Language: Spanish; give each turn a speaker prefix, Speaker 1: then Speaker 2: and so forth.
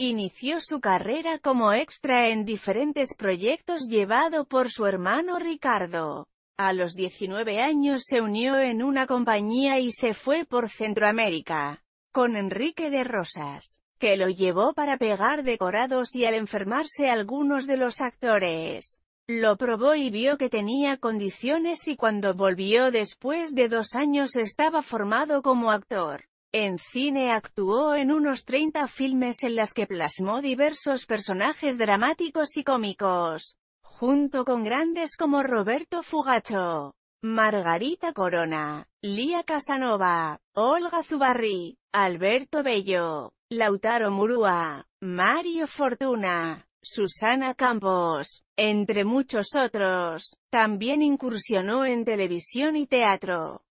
Speaker 1: Inició su carrera como extra en diferentes proyectos llevado por su hermano Ricardo. A los 19 años se unió en una compañía y se fue por Centroamérica, con Enrique de Rosas, que lo llevó para pegar decorados y al enfermarse algunos de los actores. Lo probó y vio que tenía condiciones y cuando volvió después de dos años estaba formado como actor. En cine actuó en unos 30 filmes en las que plasmó diversos personajes dramáticos y cómicos, junto con grandes como Roberto Fugacho, Margarita Corona, Lía Casanova, Olga Zubarri, Alberto Bello, Lautaro Murúa, Mario Fortuna, Susana Campos, entre muchos otros. También incursionó en televisión y teatro.